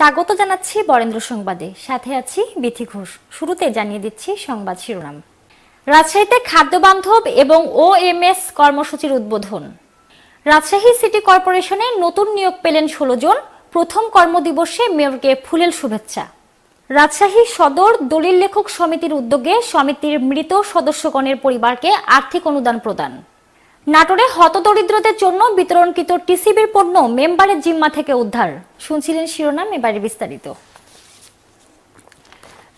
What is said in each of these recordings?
স্বাগত জানাচ্ছি বরেন্দ্র সংবাদে সাথে আছি বিথি ঘোষ শুরুতে জানিয়ে দিচ্ছি সংবাদ শিরোনাম রাজশাহীতে খাদ্যবান্ধব এবং ওএমএস কর্মসূচির উদ্বোধন রাজশাহী সিটি কর্পোরেশনে নতুন নিয়োগ পেলেন ষোলো জন প্রথম কর্মদিবসে মেয়রকে ফুলেল শুভেচ্ছা রাজশাহী সদর দলিল লেখক সমিতির উদ্যোগে সমিতির মৃত সদস্যগণের পরিবারকে আর্থিক অনুদান প্রদান নাটোরে হতদরিদ্রদের জন্য বিতরণকৃত টিসিবির পণ্য মেম্বারের জিম্মা থেকে উদ্ধার শুনছিলেন শিরোনাম এবারে বিস্তারিত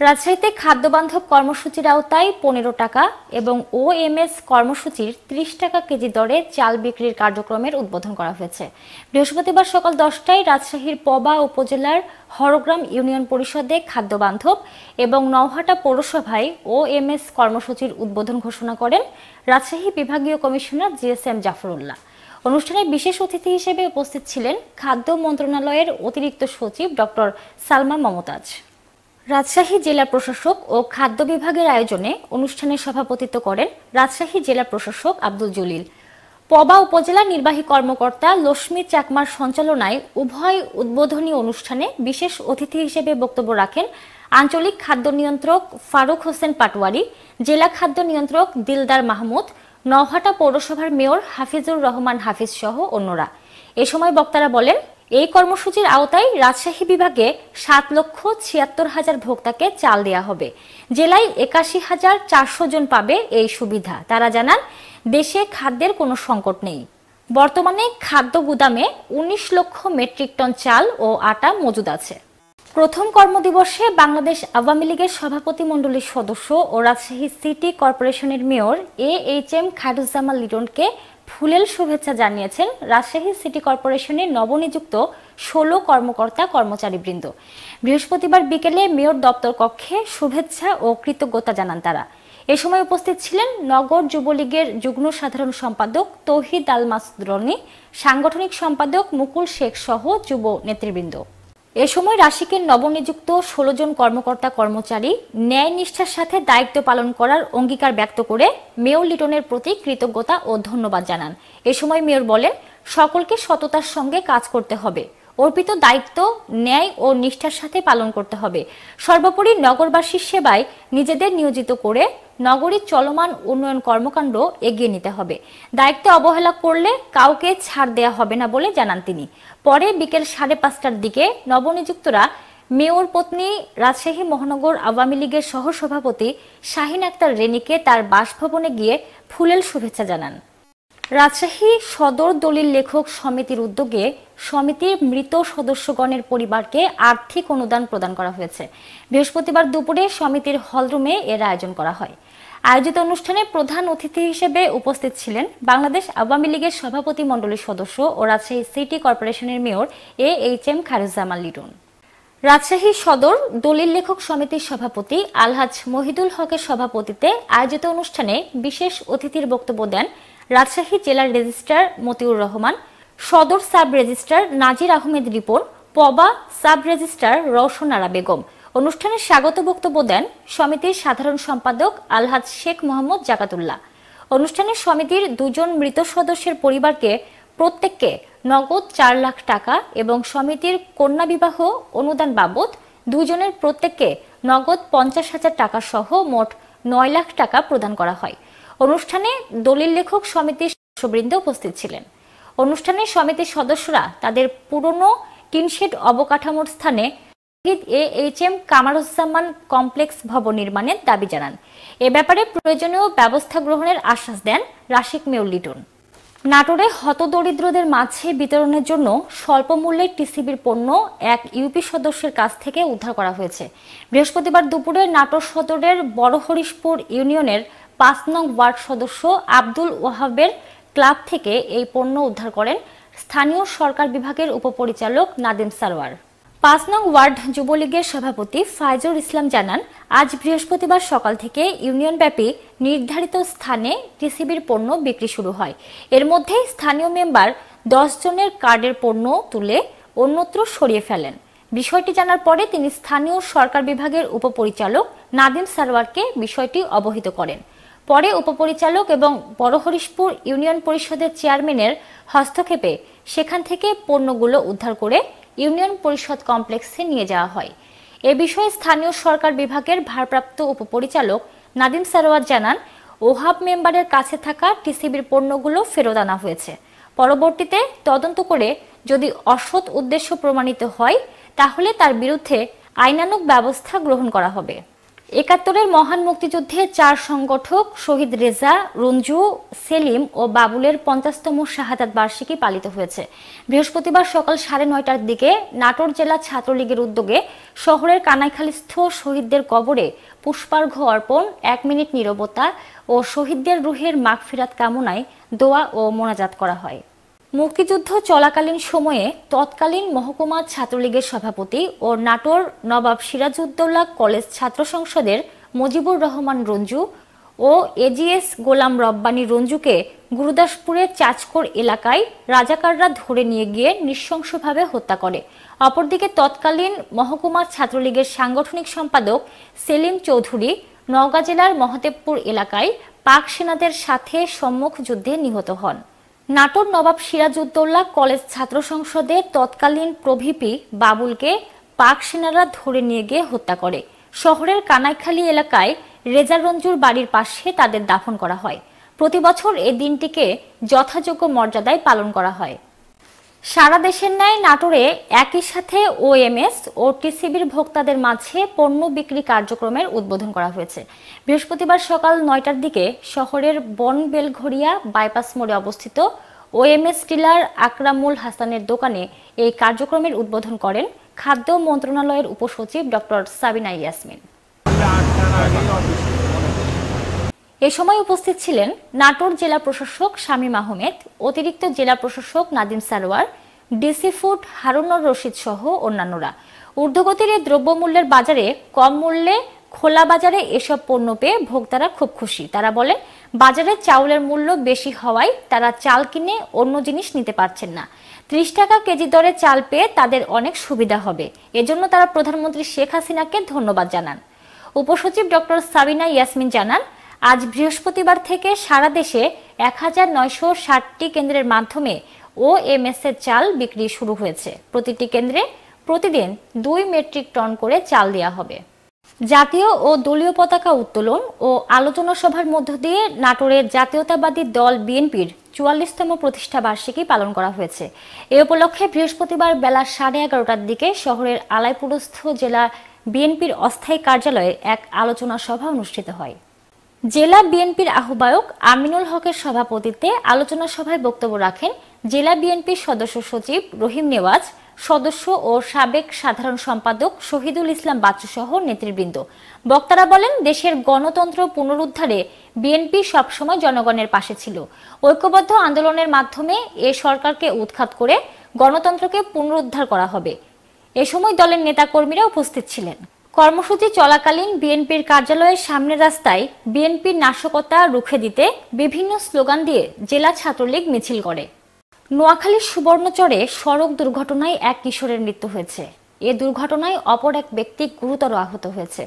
রাজশাহীতে খাদ্যবান্ধব কর্মসূচির আওতায় পনেরো টাকা এবং ও এম এস কর্মসূচির ত্রিশ টাকা কেজি দরে চাল বিক্রির কার্যক্রমের উদ্বোধন করা হয়েছে বৃহস্পতিবার সকাল দশটায় রাজশাহীর পবা উপজেলার হরগ্রাম ইউনিয়ন পরিষদে খাদ্যবান্ধব এবং নওহাটা পৌরসভায় ও এম এস কর্মসূচির উদ্বোধন ঘোষণা করেন রাজশাহী বিভাগীয় কমিশনার জিএসএম জাফরুল্লাহ অনুষ্ঠানে বিশেষ অতিথি হিসেবে উপস্থিত ছিলেন খাদ্য মন্ত্রণালয়ের অতিরিক্ত সচিব ডক্টর সালমা মমতাজ রাজশাহী জেলা প্রশাসক ও খাদ্য বিভাগের আয়োজনে অনুষ্ঠানে সভাপতিত্ব করেন রাজশাহী জেলা প্রশাসক আব্দুল জলিল পবা উপজেলা নির্বাহী কর্মকর্তা লক্ষ্মী চাকমার সঞ্চালনায় উভয় উদ্বোধনী অনুষ্ঠানে বিশেষ অতিথি হিসেবে বক্তব্য রাখেন আঞ্চলিক খাদ্য নিয়ন্ত্রক ফারুক হোসেন পাটওয়ারি জেলা খাদ্য নিয়ন্ত্রক দিলদার মাহমুদ নভাটা পৌরসভার মেয়র হাফিজুর রহমান হাফিজ সহ অন্যরা এ সময় বক্তারা বলেন এই কর্মসূচির আওতায় রাজশাহী বিভাগে সাত লক্ষ ছিয়াত্তর হাজার ভোক্তাকে চাল দেয়া হবে জেলায় একাশি হাজার চারশো জন পাবে এই সুবিধা তারা জানান দেশে খাদ্যের কোনো সংকট নেই বর্তমানে খাদ্য গুদামে উনিশ লক্ষ মেট্রিক টন চাল ও আটা মজুদ আছে প্রথম কর্মদিবসে বাংলাদেশ আওয়ামী লীগের সভাপতি সদস্য ও রাজশাহী সিটি কর্পোরেশনের mayor A H M Khairuzzaman লিটনকে ফুলেল শুভেচ্ছা জানিয়েছেন রাজশাহী সিটি কর্পোরেশনের নবনিযুক্ত ষোলো কর্মকর্তা কর্মচারীবৃন্দ বৃহস্পতিবার বিকেলে মেয়র দপ্তর কক্ষে শুভেচ্ছা ও কৃতজ্ঞতা জানান তারা এ সময় উপস্থিত ছিলেন নগর যুবলীগের যুগ্ম সাধারণ সম্পাদক তৌহিদ আল রনি সাংগঠনিক সম্পাদক মুকুল শেখ সহ যুব নেতৃবৃন্দ এ সময় রাশিকের নবনিযুক্ত ষোলো জন কর্মকর্তা কর্মচারী ন্যায় নিষ্ঠার সাথে দায়িত্ব পালন করার অঙ্গীকার ব্যক্ত করে মেয়র লিটনের প্রতি কৃতজ্ঞতা ও ধন্যবাদ জানান এ সময় মেয়র বলেন সকলকে সততার সঙ্গে কাজ করতে হবে অর্পিত দায়িত্ব ন্যায় ও নিষ্ঠার সাথে পালন করতে হবে সর্বোপরি নগরবাসীর সেবায় নিজেদের নিয়োজিত করে নগরীর চলমান উন্নয়ন কর্মকাণ্ড এগিয়ে নিতে হবে দায়িত্বে অবহেলা করলে কাউকে ছাড় দেয়া হবে না বলে জানান তিনি পরে বিকেল সাড়ে পাঁচটার দিকে নবনিযুক্তরা মেয়র পত্নী রাজশাহী মহানগর আওয়ামী লীগের সহসভাপতি শাহিন আক্তার রেনিকে তার বাসভবনে গিয়ে ফুলেল শুভেচ্ছা জানান রাজশাহী সদর দলিল লেখক সমিতির উদ্যোগে সমিতির মৃত সদস্যগণের পরিবারকে আর্থিক অনুদান প্রদান করা হয়েছে বৃহস্পতিবার দুপুরে সমিতির হলরুমে এর আয়োজন করা হয় আয়োজিত অনুষ্ঠানে প্রধান অতিথি হিসেবে উপস্থিত ছিলেন বাংলাদেশ আওয়ামী লীগের সভাপতি মণ্ডলীর সদস্য ও রাজশাহী সিটি কর্পোরেশনের mayor A H M Khairuzzaman Liton Rajshahi সদর দলিল লেখক সমিতির সভাপতি আলহাজ মহিদুল হকের সভাপতিতে আয়োজিত অনুষ্ঠানে বিশেষ অতিথির বক্তব্য দেন রাজশাহী জেলার রেজিস্ট্রার মতিউর রহমান সদর sub registrar Nazir Ahmed Ripon Paba sub registrar Roushan Ara Begum অনুষ্ঠানে স্বাগত বক্তব্য দেন সমিতির সাধারণ সম্পাদক আলহাজ শেখ মোহাম্মদ জাকাতুল্লাহ অনুষ্ঠানে সমিতির দুজন মৃত সদস্যের পরিবারকে প্রত্যেককে নগদ চার লাখ টাকা এবং সমিতির কন্যা বিবাহ অনুদান বাবদ দুজনের প্রত্যেককে নগদ পঞ্চাশ হাজার টাকা সহ মোট নয় লাখ টাকা প্রদান করা হয় অনুষ্ঠানে দলিল লেখক সমিতির সদস্যবৃন্দ উপস্থিত ছিলেন অনুষ্ঠানে সমিতির সদস্যরা তাদের পুরনো টিনশেড অবকাঠামোর স্থানে A H M Kamaruzzaman complex ভবন নির্মাণের দাবি জানান এ ব্যাপারে প্রয়োজনীয় ব্যবস্থা গ্রহণের আশ্বাস দেন রাশিক মেউল্লিটন নাটোরে হতদরিদ্রদের মাঝে বিতরণের জন্য স্বল্পমূল্যে টিসিবির পণ্য এক ইউপি সদস্যের কাছ থেকে উদ্ধার করা হয়েছে বৃহস্পতিবার দুপুরে নাটোর সদরের বড়হরিশপুর ইউনিয়নের পাঁচ নং ওয়ার্ড সদস্য আব্দুল ওয়াহাবের ক্লাব থেকে এই পণ্য উদ্ধার করেন স্থানীয় সরকার বিভাগের উপপরিচালক নাদিম সারওয়ার পাঁচ নং ওয়ার্ড যুবলীগের সভাপতি ফাইজুর ইসলাম জানান আজ বৃহস্পতিবার সকাল থেকে ইউনিয়ন ব্যাপী নির্ধারিত স্থানে টিসিবির পণ্য বিক্রি শুরু হয় এর মধ্যে স্থানীয় মেম্বার দশ জনের কার্ডের পণ্য তুলে অন্যত্র সরিয়ে ফেলেন বিষয়টি জানার পরে তিনি স্থানীয় সরকার বিভাগের উপপরিচালক নাদিম সারওয়ারকে বিষয়টি অবহিত করেন পরে উপপরিচালক এবং বড়হরিশপুর ইউনিয়ন পরিষদের চেয়ারম্যানের হস্তক্ষেপে সেখান থেকে পণ্যগুলো উদ্ধার করে ইউনিয়ন পরিষদ কমপ্লেক্সে নিয়ে যাওয়া হয় এ বিষয়ে স্থানীয় সরকার বিভাগের ভারপ্রাপ্ত উপপরিচালক নাদিম সারোয়ার জানান ওহাব মেম্বারের কাছে থাকা টিসিবির পণ্যগুলো ফেরত আনা হয়েছে পরবর্তীতে তদন্ত করে যদি অসৎ উদ্দেশ্য প্রমাণিত হয় তাহলে তার বিরুদ্ধে আইনানুক ব্যবস্থা গ্রহণ করা হবে একাত্তরের মহান মুক্তিযুদ্ধে চার সংগঠক শহীদ রেজা রঞ্জু সেলিম ও বাবুলের পঞ্চাশতম শাহাদাত বার্ষিকী পালিত হয়েছে বৃহস্পতিবার সকাল সাড়ে নয়টার দিকে নাটোর জেলা ছাত্রলীগের উদ্যোগে শহরের কানাইখালিস্থ শহীদদের কবরে পুষ্পার্ঘ্য অর্পণ এক মিনিট নিরবতা ও শহীদদের রুহের মাগফিরাত কামনায় দোয়া ও মোনাজাত করা হয় মুক্তিযুদ্ধ চলাকালীন সময়ে তৎকালীন মহকুমা ছাত্রলীগের সভাপতি ও নাটোর নবাব সিরাজউদ্দৌলা কলেজ ছাত্র সংসদের মজিবুর রহমান রঞ্জু ও এজিএস গোলাম রব্বানী রঞ্জুকে গুরুদাসপুরের চাচকোর এলাকায় রাজাকাররা ধরে নিয়ে গিয়ে নৃশংসভাবে হত্যা করে অপরদিকে তৎকালীন মহকুমা ছাত্রলীগের সাংগঠনিক সম্পাদক সেলিম চৌধুরী নওগাঁ জেলার মহাদেবপুর এলাকায় পাক সেনাদের সাথে সম্মুখ যুদ্ধে নিহত হন নাটোর নবাব সিরাজউদ্দৌল্লা কলেজ ছাত্র সংসদের তৎকালীন প্রভিপি বাবুলকে পাক সেনারা ধরে নিয়ে গিয়ে হত্যা করে শহরের কানাইখালী এলাকায় রেজারঞ্জুর বাড়ির পাশে তাদের দাফন করা হয় প্রতি বছর এ দিনটিকে যথাযোগ্য মর্যাদায় পালন করা হয় সারা দেশের ন্যায় নাটোরে একই সাথে ওএমএস ও টিসিবির ভোক্তাদের মাঝে পণ্য বিক্রি কার্যক্রমের উদ্বোধন করা হয়েছে বৃহস্পতিবার সকাল নয়টার দিকে শহরের বন বেলঘড়িয়া বাইপাস মোড়ে অবস্থিত ওএমএস টিলার আকরামুল হাসানের দোকানে এই কার্যক্রমের উদ্বোধন করেন খাদ্য মন্ত্রণালয়ের উপসচিব ডক্টর সাবিনা ইয়াসমিন এ সময় উপস্থিত ছিলেন নাটোর জেলা প্রশাসক শামীম আহমেদ অতিরিক্ত জেলা প্রশাসক নাদিম সারোয়ার ডিসি ফুড হারুনুর রশিদ সহ অন্যান্যরা ঊর্ধ্বগতির এই দ্রব্যমূল্যের বাজারে কম মূল্যে খোলা বাজারে এসব পণ্য পেয়ে ভোক্তারা খুব খুশি তারা বলে বাজারে চাউলের মূল্য বেশি হওয়ায় তারা চাল কিনে অন্য জিনিস নিতে পারছেন না ত্রিশ টাকা কেজি দরে চাল পেয়ে তাদের অনেক সুবিধা হবে এজন্য তারা প্রধানমন্ত্রী শেখ হাসিনাকে ধন্যবাদ জানান উপসচিব ডক্টর সাবিনা ইয়াসমিন জানান আজ বৃহস্পতিবার থেকে সারা দেশে এক হাজার নয়শো ষাটটি কেন্দ্রের মাধ্যমে ও এম এস এর চাল বিক্রি শুরু হয়েছে প্রতিটি কেন্দ্রে প্রতিদিন দুই মেট্রিক টন করে চাল দেওয়া হবে জাতীয় ও দলীয় পতাকা উত্তোলন ও আলোচনা সভার মধ্য দিয়ে নাটোরের জাতীয়তাবাদী দল বিএনপির চুয়াল্লিশতম প্রতিষ্ঠা বার্ষিকী পালন করা হয়েছে এ উপলক্ষে বৃহস্পতিবার বেলা সাড়ে এগারোটার দিকে শহরের আলাইপুরস্থ জেলা বিএনপির অস্থায়ী কার্যালয়ে এক আলোচনা সভা অনুষ্ঠিত হয় জেলা বিএনপির আহ্বায়ক আমিনুল হকের সভাপতিত্বে আলোচনা সভায় বক্তব্য রাখেন জেলা বিএনপির সদস্য সচিব রহিম নেওয়াজ সদস্য ও সাবেক সাধারণ সম্পাদক শহীদুল ইসলাম বাচ্চু সহ নেতৃবৃন্দ বক্তারা বলেন দেশের গণতন্ত্র পুনরুদ্ধারে বিএনপি সবসময় জনগণের পাশে ছিল ঐক্যবদ্ধ আন্দোলনের মাধ্যমে এ সরকারকে উৎখাত করে গণতন্ত্রকে পুনরুদ্ধার করা হবে এ সময় দলের নেতাকর্মীরা উপস্থিত ছিলেন কর্মসূচি চলাকালীন বিএনপির কার্যালয়ের সামনে রাস্তায় বিএনপির নাশকতা রুখে দিতে বিভিন্ন স্লোগান দিয়ে জেলা ছাত্রলীগ মিছিল করে নোয়াখালীর সুবর্ণচরে সড়ক দুর্ঘটনায় এক কিশোরের মৃত্যু হয়েছে এ দুর্ঘটনায় অপর এক ব্যক্তি গুরুতর আহত হয়েছে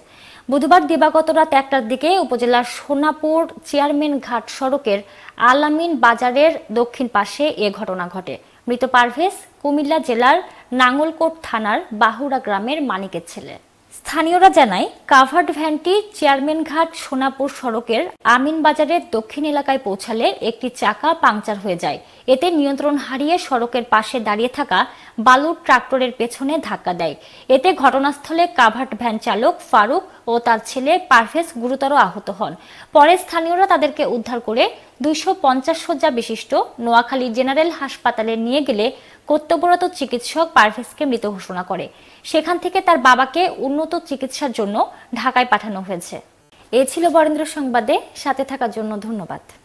বুধবার দিবাগত রাত একটার দিকে উপজেলার সোনাপুর চেয়ারম্যান ঘাট সড়কের আলামিন বাজারের দক্ষিণ পাশে এ ঘটনা ঘটে মৃত পারভেজ কুমিল্লা জেলার নাঙ্গলকোট থানার বাহুড়া গ্রামের মানিকের ছেলে স্থানীয়রা জানায় কাভার্ড ভ্যানটি চেয়ারম্যানঘাট সোনাপুর সড়কের আমিন বাজারের দক্ষিণ এলাকায় পৌঁছালে একটি চাকা পাংচার হয়ে যায় এতে নিয়ন্ত্রণ হারিয়ে সড়কের পাশে দাঁড়িয়ে থাকা বালুর ট্রাক্টরের পেছনে ধাক্কা দেয় এতে ঘটনাস্থলে কাভার্ড ভ্যান চালক ফারুক ও তার ছেলে পারভেজ গুরুতর আহত হন পরে স্থানীয়রা তাদেরকে উদ্ধার করে দুইশো পঞ্চাশ শয্যা বিশিষ্ট নোয়াখালী জেনারেল হাসপাতালে নিয়ে গেলে কর্তব্যরত চিকিৎসক পারভেজকে মৃত ঘোষণা করে সেখান থেকে তার বাবাকে উন্নত চিকিৎসার জন্য ঢাকায় পাঠানো হয়েছে এ ছিল বরেন্দ্র সংবাদে সাথে থাকার জন্য ধন্যবাদ